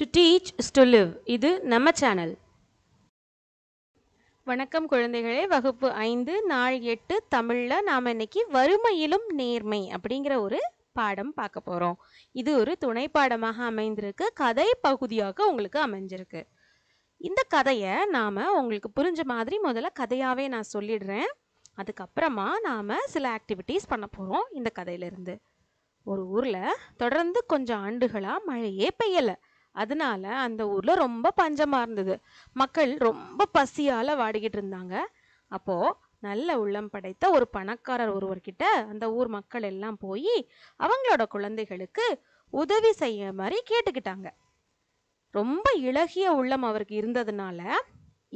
to teach is to live இது நம்ம channel வணக்கம் குழந்தைகளே வகுப்பு ஐந்து நாள் எட்டு தமிழில் நாம் இன்னைக்கு வறுமையிலும் நேர்மை அப்படிங்கிற ஒரு பாடம் பார்க்க போகிறோம் இது ஒரு துணை பாடமாக அமைந்திருக்கு கதை பகுதியாக உங்களுக்கு அமைஞ்சிருக்கு இந்த கதையை நாம் உங்களுக்கு புரிஞ்ச மாதிரி முதல்ல கதையாகவே நான் சொல்லிடுறேன் அதுக்கப்புறமா நாம் சில ஆக்டிவிட்டீஸ் பண்ண போகிறோம் இந்த கதையிலேருந்து ஒரு ஊரில் தொடர்ந்து கொஞ்சம் ஆண்டுகளாக மழையே பெய்யலை அதனால அந்த ஊரில் ரொம்ப பஞ்சமாக இருந்தது மக்கள் ரொம்ப பசியால் வாடிக்கிட்டு இருந்தாங்க அப்போது நல்ல உள்ளம் படைத்த ஒரு பணக்காரர் ஒருவர்கிட்ட அந்த ஊர் மக்கள் எல்லாம் போய் அவங்களோட குழந்தைகளுக்கு உதவி செய்ய மாதிரி கேட்டுக்கிட்டாங்க ரொம்ப இழகிய உள்ளம் அவருக்கு இருந்ததுனால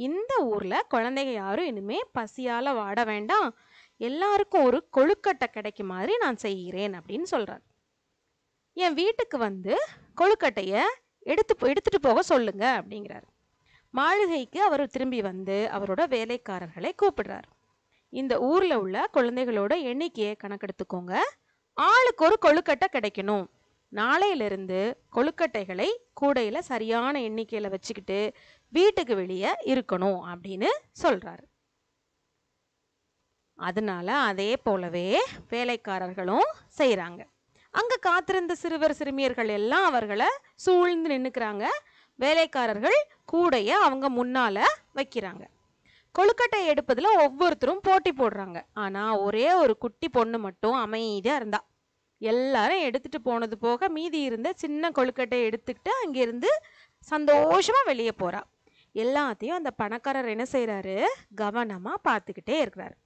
இந்த ஊரில் குழந்தைங்க யாரும் இனிமே பசியால் வாட வேண்டாம் எல்லாருக்கும் ஒரு கொழுக்கட்டை கிடைக்கும் மாதிரி நான் செய்கிறேன் அப்படின்னு சொல்கிறார் என் வீட்டுக்கு வந்து கொழுக்கட்டையை எடுத்து எடுத்துட்டு போக சொல்லுங்க அப்படிங்கிறார் மாளிகைக்கு அவர் திரும்பி வந்து அவரோட வேலைக்காரர்களை கூப்பிடுறார் இந்த ஊர்ல உள்ள குழந்தைகளோட எண்ணிக்கையை கணக்கெடுத்துக்கோங்க ஆளுக்கு ஒரு கொழுக்கட்டை கிடைக்கணும் நாளையிலிருந்து கொழுக்கட்டைகளை கூடையில சரியான எண்ணிக்கையில வச்சுக்கிட்டு வீட்டுக்கு வெளியே இருக்கணும் அப்படின்னு சொல்றாரு அதனால அதே போலவே வேலைக்காரர்களும் செய்கிறாங்க அங்கே காத்திருந்த சிறுவர் சிறுமியர்கள் எல்லாம் அவர்களை சூழ்ந்து நின்றுக்கிறாங்க வேலைக்காரர்கள் கூடைய அவங்க முன்னால வைக்கிறாங்க கொழுக்கட்டை எடுப்பதில் ஒவ்வொருத்தரும் போட்டி போடுறாங்க ஆனால் ஒரே ஒரு குட்டி பொண்ணு மட்டும் அமைதியாக இருந்தா எல்லாரும் எடுத்துட்டு போனது போக மீதி இருந்த சின்ன கொழுக்கட்டை எடுத்துக்கிட்டு அங்கிருந்து சந்தோஷமா வெளியே போறா எல்லாத்தையும் அந்த பணக்காரர் என்ன செய்யறாரு கவனமா பார்த்துக்கிட்டே இருக்கிறாரு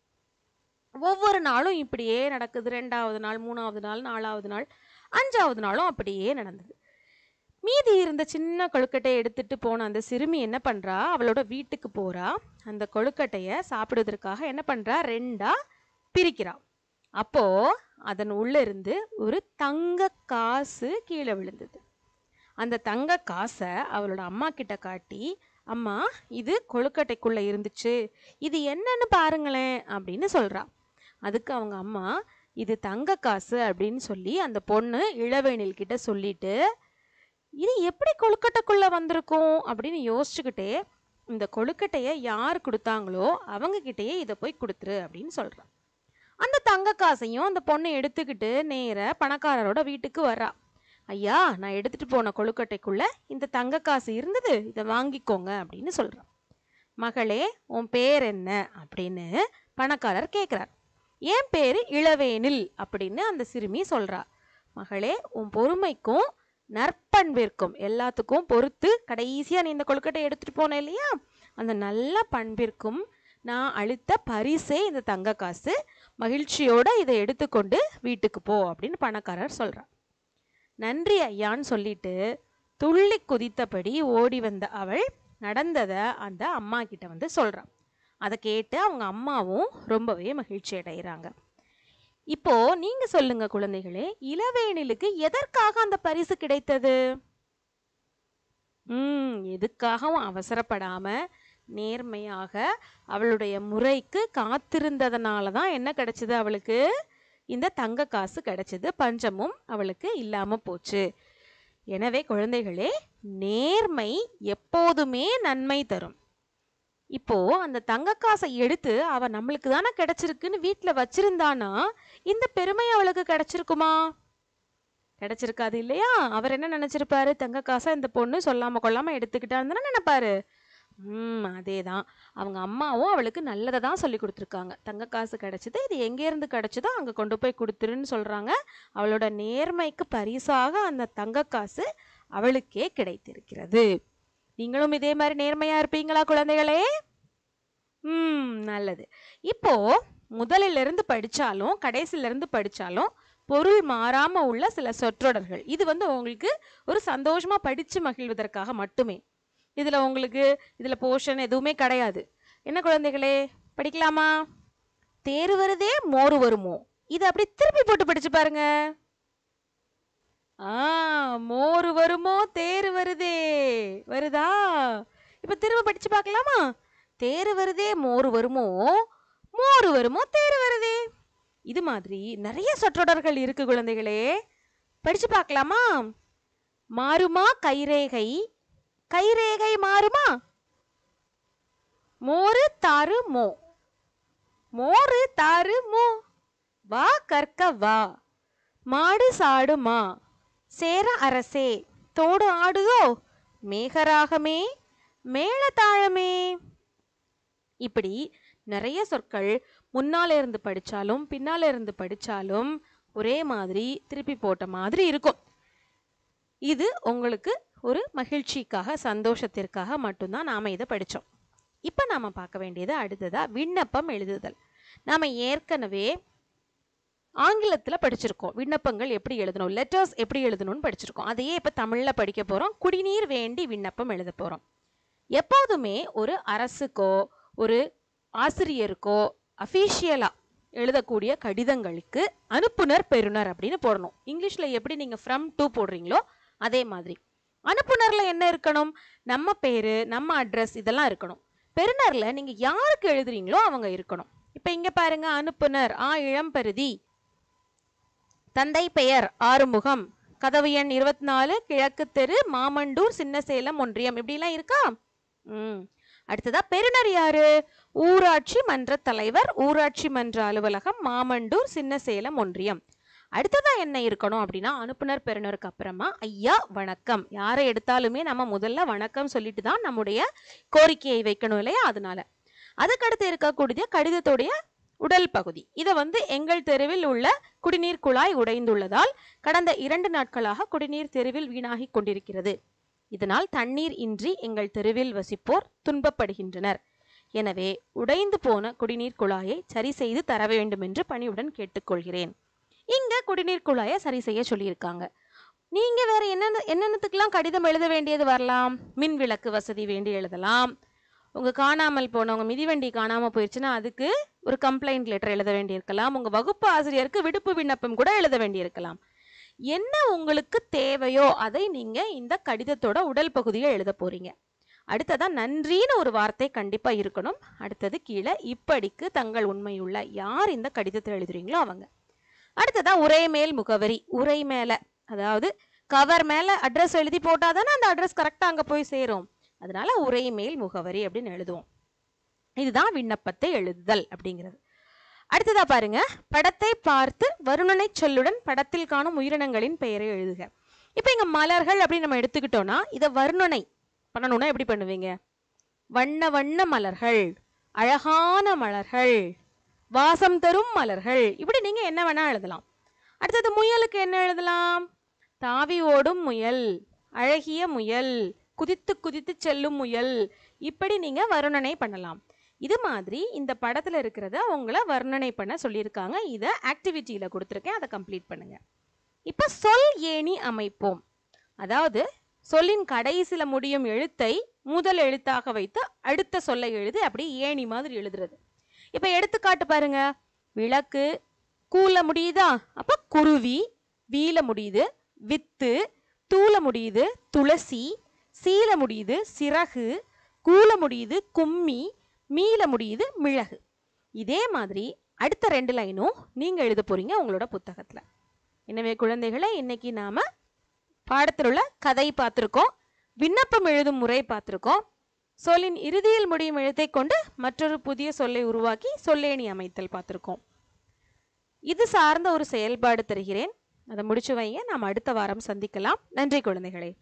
ஒவ்வொரு நாளும் இப்படியே நடக்குது ரெண்டாவது நாள் மூணாவது நாள் நாலாவது நாள் அஞ்சாவது நாளும் அப்படியே நடந்தது மீதி இருந்த சின்ன கொழுக்கட்டையை எடுத்துட்டு போன அந்த சிறுமி என்ன பண்ணுறா அவளோட வீட்டுக்கு போகிறா அந்த கொழுக்கட்டையை சாப்பிடுவதற்காக என்ன பண்ணுறா ரெண்டாக பிரிக்கிறா அப்போது அதன் இருந்து ஒரு தங்க காசு கீழே விழுந்தது அந்த தங்க காசை அவளோட அம்மா கிட்ட காட்டி அம்மா இது கொழுக்கட்டைக்குள்ளே இருந்துச்சு இது என்னன்னு பாருங்களேன் அப்படின்னு சொல்கிறா அதுக்கு அவங்க அம்மா இது தங்க காசு அப்படின்னு சொல்லி அந்த பொண்ணு இளவேணில் கிட்ட சொல்லிட்டு இது எப்படி கொழுக்கட்டைக்குள்ளே வந்திருக்கும் அப்படின்னு யோசிச்சுக்கிட்டே இந்த கொழுக்கட்டையை யார் கொடுத்தாங்களோ அவங்கக்கிட்டேயே இதை போய் கொடுத்துரு அப்படின்னு சொல்கிறான் அந்த தங்க காசையும் அந்த பொண்ணை எடுத்துக்கிட்டு நேர பணக்காரரோட வீட்டுக்கு வர்றா ஐயா நான் எடுத்துகிட்டு போன கொழுக்கட்டைக்குள்ளே இந்த தங்க காசு இருந்தது இதை வாங்கிக்கோங்க அப்படின்னு சொல்கிறான் மகளே உன் பேர் என்ன அப்படின்னு பணக்காரர் கேட்குறார் என் பேர் இளவேனில் அப்படின்னு அந்த சிறுமி சொல்கிறா மகளே உன் பொறுமைக்கும் நற்பண்பிற்கும் எல்லாத்துக்கும் பொறுத்து கடைசியாக நீ இந்த கொழுக்கட்டை எடுத்துகிட்டு போன இல்லையா அந்த நல்ல பண்பிற்கும் நான் அழுத்த பரிசே இந்த தங்க காசு மகிழ்ச்சியோடு இதை எடுத்துக்கொண்டு வீட்டுக்கு போ அப்படின்னு பணக்காரர் சொல்கிறார் நன்றி ஐயான்னு சொல்லிட்டு துள்ளி குதித்தபடி ஓடி வந்த அவள் நடந்ததை அந்த அம்மா கிட்ட வந்து சொல்கிறான் அதை கேட்டு அவங்க அம்மாவும் ரொம்பவே மகிழ்ச்சி அடைகிறாங்க இப்போ நீங்க சொல்லுங்க குழந்தைகளே இளவேனிலுக்கு எதற்காக அந்த பரிசு கிடைத்தது ம் எதுக்காகவும் அவசரப்படாம நேர்மையாக அவளுடைய முறைக்கு காத்திருந்ததுனால தான் என்ன கிடைச்சது அவளுக்கு இந்த தங்க காசு கிடைச்சது பஞ்சமும் அவளுக்கு இல்லாம போச்சு எனவே குழந்தைகளே நேர்மை எப்போதுமே நன்மை தரும் இப்போ அந்த தங்க காசை எடுத்து அவ நம்மளுக்கு தானே கிடைச்சிருக்குன்னு வீட்டில் வச்சிருந்தானா இந்த பெருமை அவளுக்கு கிடைச்சிருக்குமா கிடைச்சிருக்காது இல்லையா அவர் என்ன நினைச்சிருப்பாரு தங்க காசை இந்த பொண்ணு சொல்லாம கொள்ளாம எடுத்துக்கிட்டான்னு நினைப்பாரு ம் அதே தான் அவங்க அம்மாவும் அவளுக்கு நல்லதை தான் சொல்லி கொடுத்துருக்காங்க தங்க காசு கிடச்சிது இது எங்கேருந்து கிடச்சிதோ அங்கே கொண்டு போய் கொடுத்துருன்னு சொல்கிறாங்க அவளோட நேர்மைக்கு பரிசாக அந்த தங்க காசு அவளுக்கே கிடைத்திருக்கிறது நீங்களும் இதே மாதிரி நேர்மையா இருப்பீங்களா குழந்தைகளே ம் நல்லது இப்போ முதலில் இருந்து படித்தாலும் கடைசியிலிருந்து படித்தாலும் பொருள் மாறாமல் உள்ள சில சொற்றொடர்கள் இது வந்து உங்களுக்கு ஒரு சந்தோஷமாக படித்து மகிழ்வதற்காக மட்டுமே இதில் உங்களுக்கு இதில் போர்ஷன் எதுவுமே கிடையாது என்ன குழந்தைகளே படிக்கலாமா தேர் வருதே மோர் வருமோ இதை அப்படி திருப்பி போட்டு படிச்சு பாருங்க ஆ மோர் வருமோ தேர் வருதே வருதா இப்ப திரும்ப படிச்சு பார்க்கலாமா தேர் வருதே மோர் வருமோ மோர் வருமோ தேர் வருதே இது மாதிரி நிறைய சொற்றொடர்கள் இருக்கு குழந்தைகளே படிச்சு பார்க்கலாமா மாறுமா கைரேகை கைரேகை மாறுமா மோரு தாறு மோ மோரு தாறு மோ வா கற்க வா மாடு சாடுமா சேர அரசே தோடு ஆடுதோ மேகராகமே மேளதாழமே இப்படி நிறைய சொற்கள் முன்னால இருந்து படிச்சாலும் பின்னால இருந்து படிச்சாலும் ஒரே மாதிரி திருப்பி போட்ட மாதிரி இருக்கும் இது உங்களுக்கு ஒரு மகிழ்ச்சிக்காக சந்தோஷத்திற்காக மட்டும்தான் நாம் இதை படித்தோம் இப்போ நாம் பார்க்க வேண்டியது அடுத்ததாக விண்ணப்பம் எழுதுதல் நாம் ஏற்கனவே ஆங்கிலத்தில் படிச்சிருக்கோம் விண்ணப்பங்கள் எப்படி எழுதணும் லெட்டர்ஸ் எப்படி எழுதணும்னு படிச்சிருக்கோம் அதையே இப்போ தமிழில் படிக்க போகிறோம் குடிநீர் வேண்டி விண்ணப்பம் எழுத போகிறோம் எப்போதுமே ஒரு அரசுக்கோ ஒரு ஆசிரியருக்கோ அஃபீஷியலாக எழுதக்கூடிய கடிதங்களுக்கு அனுப்புனர் பெறுநர் அப்படின்னு போடணும் இங்கிலீஷில் எப்படி நீங்கள் ஃப்ரம் டூ போடுறீங்களோ அதே மாதிரி அனுப்புனரில் என்ன இருக்கணும் நம்ம பேர் நம்ம அட்ரஸ் இதெல்லாம் இருக்கணும் பெறுநரில் நீங்கள் யாருக்கு எழுதுறீங்களோ அவங்க இருக்கணும் இப்போ இங்கே பாருங்கள் அனுப்புனர் ஆ இளம்பருதி தந்தை பெயர் ஆறுமுகம் கதவு எண் இருபத்தி நாலு கிழக்கு தெரு மாமண்டூர் சின்னசேலம் ஒன்றியம் இப்படிலாம் இருக்கா ம் அடுத்ததா பெருநர் யாரு ஊராட்சி மன்ற தலைவர் ஊராட்சி மன்ற அலுவலகம் மாமண்டூர் சின்னசேலம் ஒன்றியம் அடுத்ததா என்ன இருக்கணும் அப்படின்னா அனுப்புனர் பெருநருக்கு அப்புறமா ஐயா வணக்கம் யாரை எடுத்தாலுமே நம்ம முதல்ல வணக்கம் சொல்லிட்டு தான் நம்முடைய கோரிக்கையை வைக்கணும் இல்லையா அதனால அதுக்கடுத்து இருக்கக்கூடிய கடிதத்துடைய உடல் பகுதி இதை வந்து எங்கள் தெருவில் உள்ள குடிநீர் குழாய் உடைந்துள்ளதால் கடந்த இரண்டு நாட்களாக குடிநீர் தெருவில் வீணாகி கொண்டிருக்கிறது இதனால் தண்ணீர் இன்றி எங்கள் தெருவில் வசிப்போர் துன்பப்படுகின்றனர் எனவே உடைந்து போன குடிநீர் குழாயை சரி செய்து தர வேண்டும் என்று பணியுடன் கேட்டுக்கொள்கிறேன் இங்க குடிநீர் குழாயை சரி செய்ய சொல்லியிருக்காங்க நீங்க வேற என்னென்ன என்னென்னத்துக்கெல்லாம் கடிதம் எழுத வேண்டியது வரலாம் மின் விளக்கு வசதி வேண்டி எழுதலாம் உங்கள் காணாமல் போனவங்க மிதிவண்டி காணாமல் போயிடுச்சுன்னா அதுக்கு ஒரு கம்ப்ளைண்ட் லெட்டர் எழுத வேண்டியிருக்கலாம் உங்கள் வகுப்பு ஆசிரியருக்கு விடுப்பு விண்ணப்பம் கூட எழுத வேண்டியிருக்கலாம் என்ன உங்களுக்கு தேவையோ அதை நீங்கள் இந்த கடிதத்தோட உடல் பகுதியை எழுத போகிறீங்க அடுத்ததான் நன்றின்னு ஒரு வார்த்தை கண்டிப்பாக இருக்கணும் அடுத்தது கீழே இப்படிக்கு தங்கள் உண்மையுள்ள யார் இந்த கடிதத்தில் எழுதுறீங்களோ அவங்க அடுத்ததான் உரை மேல் முகவரி உரை மேலே அதாவது கவர் மேலே அட்ரஸ் எழுதி போட்டால் தானே அந்த அட்ரஸ் கரெக்டாக அங்கே போய் சேரும் அதனால மேல் முகவரி அப்படின்னு எழுதுவோம் இதுதான் விண்ணப்பத்தை எழுதுதல் அப்படிங்கிறது அடுத்ததா பாருங்க படத்தை பார்த்து வருணனை சொல்லுடன் படத்தில் காணும் உயிரினங்களின் பெயரை எழுதுக இப்போ இங்க மலர்கள் அப்படின்னு நம்ம எடுத்துக்கிட்டோம்னா இதை வருணனை பண்ணணும்னா எப்படி பண்ணுவீங்க வண்ண வண்ண மலர்கள் அழகான மலர்கள் வாசம் தரும் மலர்கள் இப்படி நீங்க என்ன வேணா எழுதலாம் அடுத்தது முயலுக்கு என்ன எழுதலாம் தாவி ஓடும் முயல் அழகிய முயல் குதித்து குதித்து செல்லும் முயல் இப்படி நீங்கள் வர்ணனை பண்ணலாம் இது மாதிரி இந்த படத்தில் இருக்கிறத உங்களை வர்ணனை பண்ண சொல்லியிருக்காங்க இதை ஆக்டிவிட்டியில் கொடுத்துருக்கேன் அதை கம்ப்ளீட் பண்ணுங்கள் இப்போ சொல் ஏணி அமைப்போம் அதாவது சொல்லின் கடைசியில் முடியும் எழுத்தை முதல் எழுத்தாக வைத்து அடுத்த சொல்லை எழுதி அப்படி ஏணி மாதிரி எழுதுறது இப்போ எடுத்துக்காட்டு பாருங்க விளக்கு கூல முடியுதா அப்போ குருவி வீல முடியுது வித்து தூள முடியுது துளசி சீல முடியுது சிறகு கூல முடியுது கும்மி மீள முடியுது மிளகு இதே மாதிரி அடுத்த ரெண்டு லைனும் நீங்கள் எழுத போறீங்க உங்களோட புத்தகத்தில் எனவே குழந்தைகளை இன்னைக்கு நாம பாடத்தில் உள்ள கதை பார்த்துருக்கோம் விண்ணப்பம் எழுதும் முறை பார்த்துருக்கோம் சொல்லின் இறுதியில் முடியும் எழுத்தை கொண்டு மற்றொரு புதிய சொல்லை உருவாக்கி சொல்லேணி அமைத்தல் பார்த்துருக்கோம் இது சார்ந்த ஒரு செயல்பாடு தருகிறேன் அதை முடிச்சு வைங்க நாம் அடுத்த வாரம் சந்திக்கலாம் நன்றி குழந்தைகளே